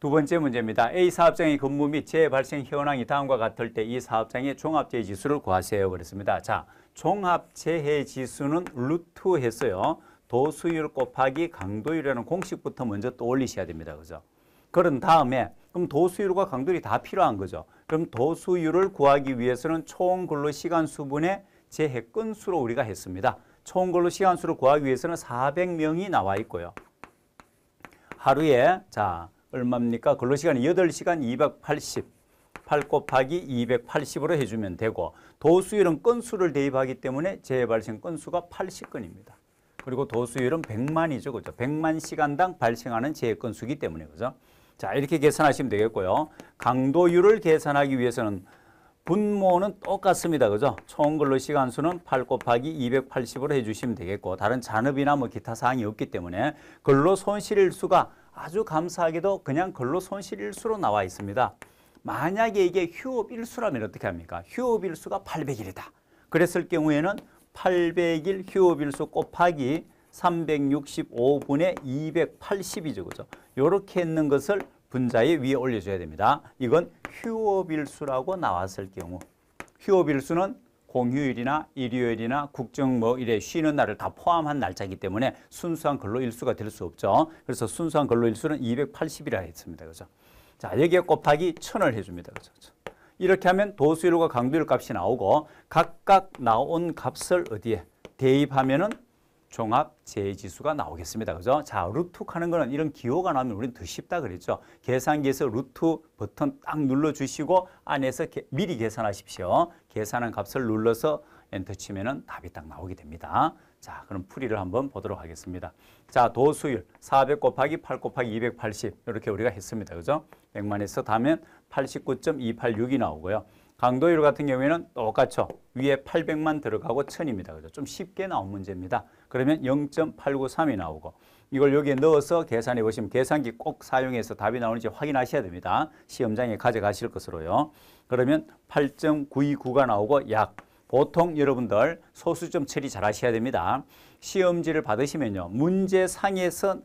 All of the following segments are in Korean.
두 번째 문제입니다. A 사업장의 근무 및 재발생 현황이 다음과 같을 때 이 사업장의 종합재해 지수를 구하세요. 그랬습니다. 자, 종합재해 지수는 루트 했어요. 도수율 곱하기 강도율이라는 공식부터 먼저 떠올리셔야 됩니다. 그죠? 그런 다음에 그럼 도수율과 강도율이 다 필요한 거죠. 그럼 도수율을 구하기 위해서는 총 근로 시간 수분의 재해 건수로 우리가 했습니다. 총 근로 시간 수를 구하기 위해서는 400명이 나와 있고요. 하루에 자 얼마입니까? 근로시간이 8시간 280, 8 곱하기 280으로 해주면 되고 도수율은 건수를 대입하기 때문에 재발생 건수가 80건입니다. 그리고 도수율은 100만이죠. 그죠? 100만 시간당 발생하는 재해 건수기 때문에 그죠? 자, 이렇게 계산하시면 되겠고요. 강도율을 계산하기 위해서는 분모는 똑같습니다. 그죠? 총 근로 시간 수는 8 곱하기 280으로 해 주시면 되겠고 다른 잔업이나 뭐 기타 사항이 없기 때문에 근로 손실일 수가 아주 감사하게도 그냥 근로 손실 일수로 나와 있습니다. 만약에 이게 휴업 일수라면 어떻게 합니까? 휴업 일수가 800일이다. 그랬을 경우에는 800일 휴업 일수 곱하기 365분의 280이죠. 그죠? 요렇게 있는 것을 분자에 위에 올려줘야 됩니다. 이건 휴업일수라고 나왔을 경우 휴업일수는 공휴일이나 일요일이나 국정 뭐 이래 쉬는 날을 다 포함한 날짜이기 때문에 순수한 근로일수가 될 수 없죠. 그래서 순수한 근로일수는 280이라 했습니다. 그죠? 자, 여기에 곱하기 1000을 해줍니다. 그죠? 이렇게 하면 도수일과 강도일 값이 나오고 각각 나온 값을 어디에 대입하면은 종합 재지수가 나오겠습니다. 그죠? 자, 루트 하는 거는 이런 기호가 나오면 우리는 더 쉽다 그랬죠. 계산기에서 루트 버튼 딱 눌러주시고 안에서 게, 미리 계산하십시오. 계산한 값을 눌러서 엔터 치면은 답이 딱 나오게 됩니다. 자, 그럼 풀이를 한번 보도록 하겠습니다. 자, 도수율 400 곱하기 8 곱하기 280 이렇게 우리가 했습니다. 그죠? 100만에서 다면 89.286이 나오고요. 강도율 같은 경우에는 똑같죠. 위에 800만 들어가고 1000입니다. 그죠? 좀 쉽게 나온 문제입니다. 그러면 0.893이 나오고 이걸 여기에 넣어서 계산해 보시면 계산기 꼭 사용해서 답이 나오는지 확인하셔야 됩니다. 시험장에 가져가실 것으로요. 그러면 8.929가 나오고 약 보통 여러분들 소수점 처리 잘 하셔야 됩니다. 시험지를 받으시면요. 문제상에서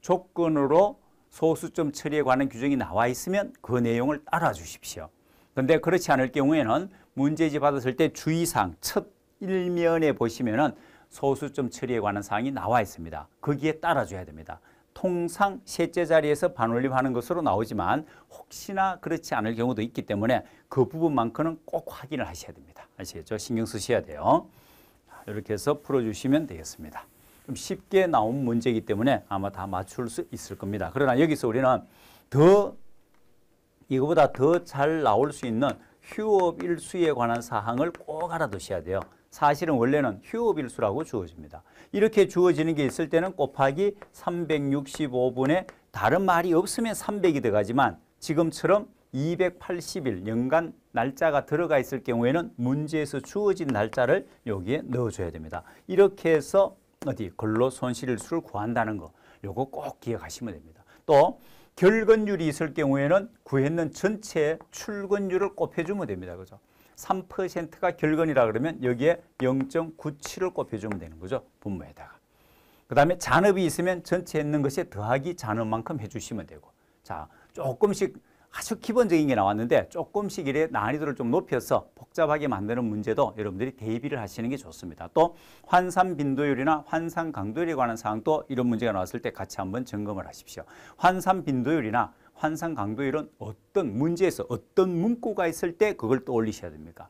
조건으로 소수점 처리에 관한 규정이 나와 있으면 그 내용을 따라 주십시오. 그런데 그렇지 않을 경우에는 문제지 받았을 때 주의사항 첫일면에 보시면은 소수점 처리에 관한 사항이 나와 있습니다. 거기에 따라줘야 됩니다. 통상 셋째 자리에서 반올림하는 것으로 나오지만 혹시나 그렇지 않을 경우도 있기 때문에 그 부분만큼은 꼭 확인을 하셔야 됩니다. 아시겠죠? 신경 쓰셔야 돼요. 이렇게 해서 풀어주시면 되겠습니다. 좀 쉽게 나온 문제이기 때문에 아마 다 맞출 수 있을 겁니다. 그러나 여기서 우리는 더 이거보다 더 잘 나올 수 있는 휴업 일수에 관한 사항을 꼭 알아두셔야 돼요. 사실은 원래는 휴업 일수라고 주어집니다. 이렇게 주어지는 게 있을 때는 곱하기 365분에 다른 말이 없으면 300이 들어가지만 지금처럼 280일 연간 날짜가 들어가 있을 경우에는 문제에서 주어진 날짜를 여기에 넣어줘야 됩니다. 이렇게 해서 어디 근로 손실일수를 구한다는 거 요거 꼭 기억하시면 됩니다. 또 결근율이 있을 경우에는 구했는 전체 출근율을 곱해주면 됩니다. 그죠? 3%가 결근이라 그러면 여기에 0.97을 곱해주면 되는 거죠. 분모에다가. 그 다음에 잔업이 있으면 전체 있는 것에 더하기 잔업만큼 해주시면 되고 자 조금씩 아주 기본적인 게 나왔는데 조금씩 이래 난이도를 좀 높여서 복잡하게 만드는 문제도 여러분들이 대비를 하시는 게 좋습니다. 또 환산 빈도율이나 환산 강도율에 관한 사항도 이런 문제가 나왔을 때 같이 한번 점검을 하십시오. 환산 빈도율이나 환산 강도율은 어떤 문제에서 어떤 문구가 있을 때 그걸 떠올리셔야 됩니까?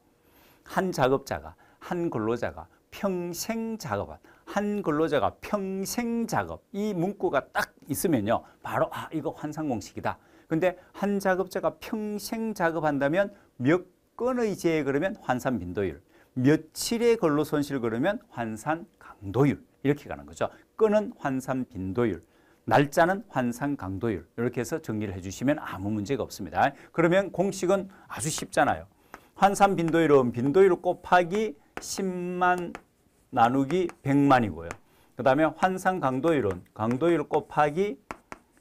한 작업자가 한 근로자가 평생 작업한 한 근로자가 평생 작업 이 문구가 딱 있으면요 바로 아 이거 환상 공식이다 근데 한 작업자가 평생 작업한다면 몇 건의 재해 그러면 환산 빈도율, 며칠의 근로 손실 그러면 환산 강도율 이렇게 가는 거죠. 건은 환산 빈도율, 날짜는 환산 강도율 이렇게 해서 정리를 해주시면 아무 문제가 없습니다. 그러면 공식은 아주 쉽잖아요. 환산 빈도율은 빈도율 곱하기 10만 나누기 100만이고요. 그 다음에 환산 강도율은 강도율 곱하기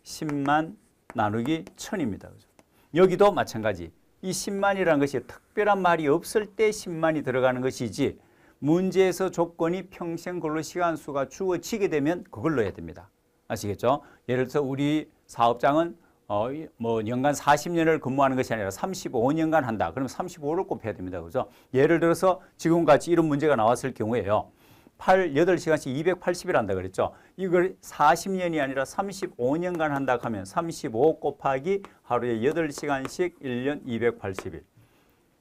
10만 나누기 천입니다 그죠? 여기도 마찬가지. 이십만이라는 것이 특별한 말이 없을 때십만이 들어가는 것이지 문제에서 조건이 평생 근로 시간 수가 주어지게 되면 그걸넣어야 됩니다. 아시겠죠? 예를 들어서 우리 사업장은 어, 뭐 연간 40년을 근무하는 것이 아니라 35년간 한다. 그럼 35를 곱해야 됩니다. 그죠? 예를 들어서 지금같이 이런 문제가 나왔을 경우에요. 8, 8시간씩 280일 한다 그랬죠. 이걸 40년이 아니라 35년간 한다 하면 35 곱하기 하루에 8시간씩 1년 280일.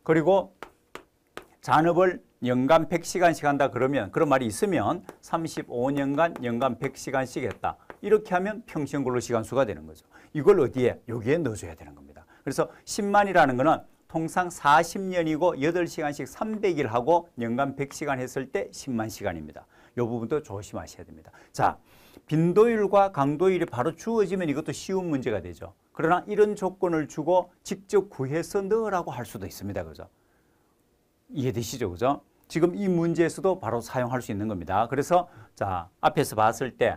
그리고 잔업을 연간 100시간씩 한다 그러면 그런 말이 있으면 35년간 연간 100시간씩 했다. 이렇게 하면 평생 근로시간 수가 되는 거죠. 이걸 어디에? 여기에 넣어줘야 되는 겁니다. 그래서 10만이라는 거는 통상 40년이고 8시간씩 300일 하고 연간 100시간 했을 때 10만 시간입니다. 이 부분도 조심하셔야 됩니다. 자, 빈도율과 강도율이 바로 주어지면 이것도 쉬운 문제가 되죠. 그러나 이런 조건을 주고 직접 구해서 넣으라고 할 수도 있습니다. 그죠? 이해되시죠? 그죠? 지금 이 문제에서도 바로 사용할 수 있는 겁니다. 그래서 자, 앞에서 봤을 때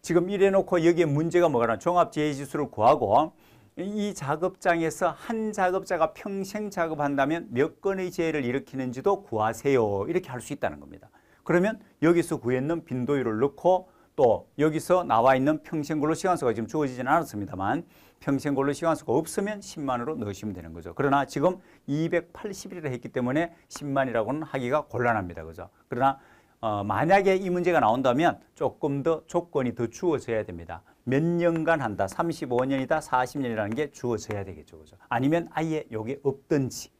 지금 이래 놓고 여기에 문제가 뭐가나 종합 지혜지수를 구하고 이 작업장에서 한 작업자가 평생 작업한다면 몇 건의 재해를 일으키는지도 구하세요. 이렇게 할 수 있다는 겁니다. 그러면 여기서 구했는 빈도율을 넣고 또 여기서 나와 있는 평생 근로 시간수가 지금 주어지진 않았습니다만 평생 근로 시간수가 없으면 10만으로 넣으시면 되는 거죠. 그러나 지금 2 8 0일이 했기 때문에 10만이라고는 하기가 곤란합니다. 그죠? 그러나 어, 만약에 이 문제가 나온다면 조금 더 조건이 더 주어져야 됩니다. 몇 년간 한다. 35년이다. 40년이라는 게 주어져야 되겠죠. 그죠? 아니면 아예 요게 없든지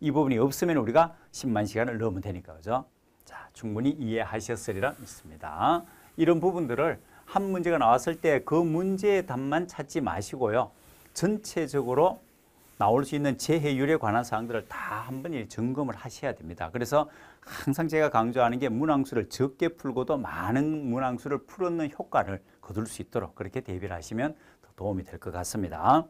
이 부분이 없으면 우리가 10만 시간을 넣으면 되니까. 그죠? 자, 충분히 이해하셨으리라 믿습니다. 이런 부분들을 한 문제가 나왔을 때 그 문제의 답만 찾지 마시고요. 전체적으로 나올 수 있는 재해율에 관한 사항들을 다 한 번에 점검을 하셔야 됩니다. 그래서 항상 제가 강조하는 게 문항수를 적게 풀고도 많은 문항수를 풀었는 효과를 거둘 수 있도록 그렇게 대비를 하시면 더 도움이 될 것 같습니다.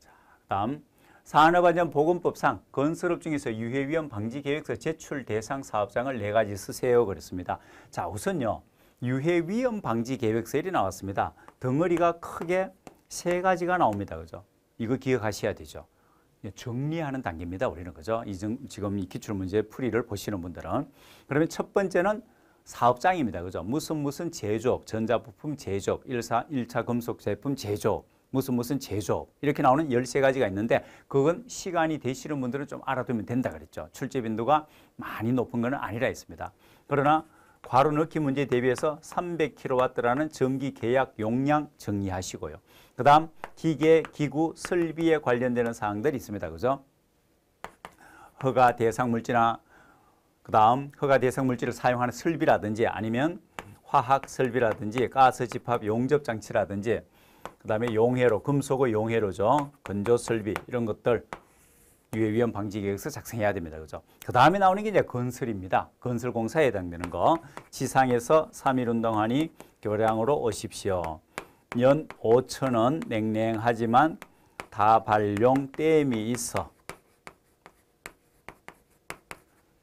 자, 다음 산업안전보건법상 건설업 중에서 유해위험 방지 계획서 제출 대상 사업장을 네 가지 쓰세요. 그랬습니다. 자, 우선요. 유해위험 방지 계획서이 나왔습니다. 덩어리가 크게 세 가지가 나옵니다. 그죠? 이거 기억하셔야 되죠. 예, 정리하는 단계입니다. 우리는 그죠? 지금 기출문제 풀이를 보시는 분들은. 그러면 첫 번째는 사업장입니다. 그죠? 무슨 무슨 제조업, 전자부품 제조업, 1차, 1차 금속 제품 제조업, 무슨 무슨 제조업 이렇게 나오는 13가지가 있는데 그건 시간이 되시는 분들은 좀 알아두면 된다 그랬죠. 출제 빈도가 많이 높은 것 아니라 있습니다. 그러나 과로 넣기 문제 대비해서 300kW라는 전기 계약 용량 정리하시고요. 그 다음 기계, 기구, 설비에 관련되는 사항들이 있습니다. 그죠? 허가 대상 물질이나 그 다음 허가 대상 물질을 사용하는 설비라든지 아니면 화학 설비라든지 가스 집합 용접 장치라든지 그 다음에 용해로, 금속의 용해로죠. 건조 설비 이런 것들 유해 위험 방지 계획서 작성해야 됩니다. 그죠? 그 다음에 나오는 게 이제 건설입니다. 건설 공사에 해당되는 거. 지상에서 3일 운동하니 교량으로 오십시오. 연 5천 원 냉랭하지만 다발용 댐이 있어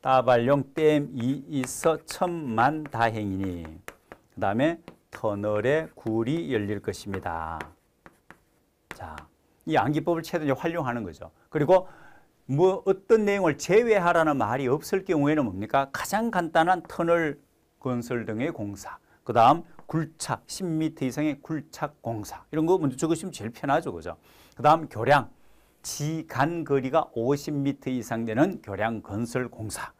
따발용 댐이 있어 천만 다행이니 그 다음에 터널의 굴이 열릴 것입니다. 자, 이 암기법을 최대한 활용하는 거죠. 그리고 뭐 어떤 내용을 제외하라는 말이 없을 경우에는 뭡니까? 가장 간단한 터널 건설 등의 공사, 그 다음 굴착, 10m 이상의 굴착 공사 이런 거 먼저 적으시면 제일 편하죠. 그죠? 그 다음 교량, 지간 거리가 50m 이상 되는 교량 건설 공사.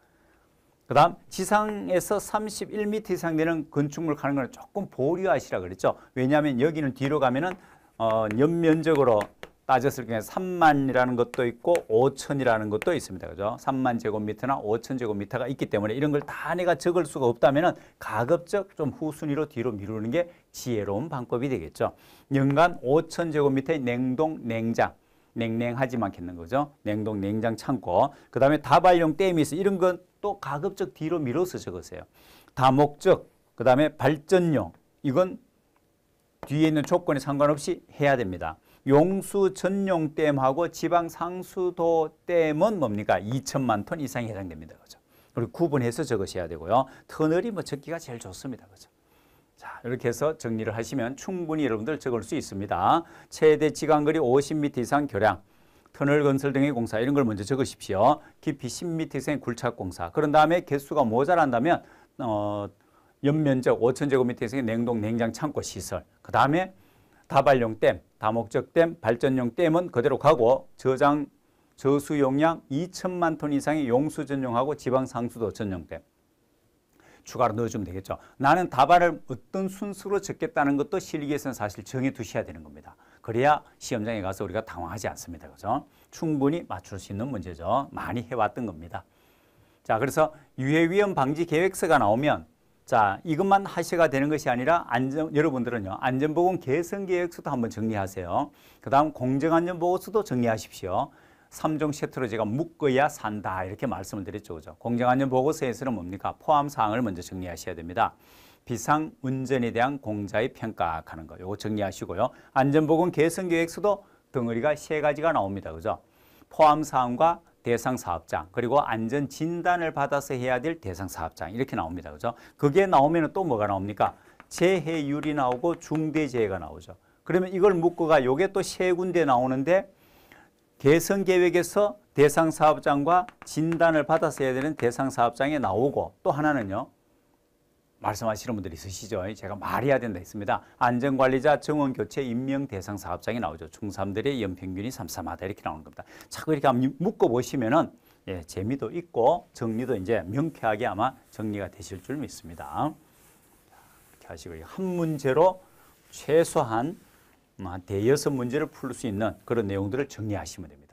그 다음 지상에서 31m 이상 되는 건축물 가는걸 조금 보류하시라 그랬죠. 왜냐하면 여기는 뒤로 가면은 어, 연면적으로 따졌을 경우에 3만이라는 것도 있고 5천이라는 것도 있습니다. 그죠? 3만 제곱미터나 5천 제곱미터가 있기 때문에 이런 걸 다 내가 적을 수가 없다면 가급적 좀 후순위로 뒤로 미루는 게 지혜로운 방법이 되겠죠. 연간 5천 제곱미터의 냉동, 냉장 냉랭하지 많겠는 거죠. 냉동, 냉장, 창고. 그 다음에 다발용 댐이스 이런 건 또 가급적 뒤로 밀어서 적으세요. 다목적, 그 다음에 발전용. 이건 뒤에 있는 조건에 상관없이 해야 됩니다. 용수 전용 댐하고 지방 상수도 댐은 뭡니까? 2천만 톤 이상이 해당됩니다. 그죠? 그리고 구분해서 적으셔야 되고요. 터널이 뭐 적기가 제일 좋습니다. 그죠? 자, 이렇게 해서 정리를 하시면 충분히 여러분들 적을 수 있습니다. 최대 지간거리 50m 이상 교량, 터널 건설 등의 공사 이런 걸 먼저 적으십시오. 깊이 10m 이상의 굴착 공사. 그런 다음에 개수가 모자란다면 어, 연면적 5,000제곱미터 이상의 냉동 냉장 창고 시설. 그 다음에 다발용 댐, 다목적 댐, 발전용 댐은 그대로 가고 저장 저수 용량 2천만 톤 이상의 용수 전용하고 지방 상수도 전용댐. 추가로 넣어주면 되겠죠. 나는 답안을 어떤 순서로 적겠다는 것도 실기에서는 사실 정해두셔야 되는 겁니다. 그래야 시험장에 가서 우리가 당황하지 않습니다. 그죠? 충분히 맞출 수 있는 문제죠. 많이 해왔던 겁니다. 자, 그래서 유해위험 방지 계획서가 나오면 자, 이것만 하셔야 되는 것이 아니라 안전, 여러분들은요, 안전보건 개선 계획서도 한번 정리하세요. 그 다음 공정안전보고서도 정리하십시오. 3종 세트로 제가 묶어야 산다 이렇게 말씀을 드렸죠. 그죠? 공정안전 보고서에서는 뭡니까? 포함 사항을 먼저 정리하셔야 됩니다. 비상 운전에 대한 공자의 평가하는 거. 요거 정리하시고요. 안전보건 개선 계획서도 덩어리가 세 가지가 나옵니다. 그죠? 포함 사항과 대상 사업장 그리고 안전 진단을 받아서 해야 될 대상 사업장 이렇게 나옵니다. 그죠? 그게 나오면 또 뭐가 나옵니까? 재해율이 나오고 중대재해가 나오죠. 그러면 이걸 묶어가 요게 또 세 군데 나오는데 개선 계획에서 대상 사업장과 진단을 받아서 해야 되는 대상 사업장에 나오고 또 하나는요. 말씀하시는 분들이 있으시죠. 제가 말해야 된다 했습니다. 안전관리자 정원 교체 임명 대상 사업장이 나오죠. 중3들의 연평균이 삼삼하다 이렇게 나오는 겁니다. 자꾸 이렇게 묶어 보시면은 예, 재미도 있고 정리도 이제 명쾌하게 아마 정리가 되실 줄 믿습니다. 이렇게 하시고 한 문제로 최소한 뭐 대여섯 문제를 풀 수 있는 그런 내용들을 정리하시면 됩니다.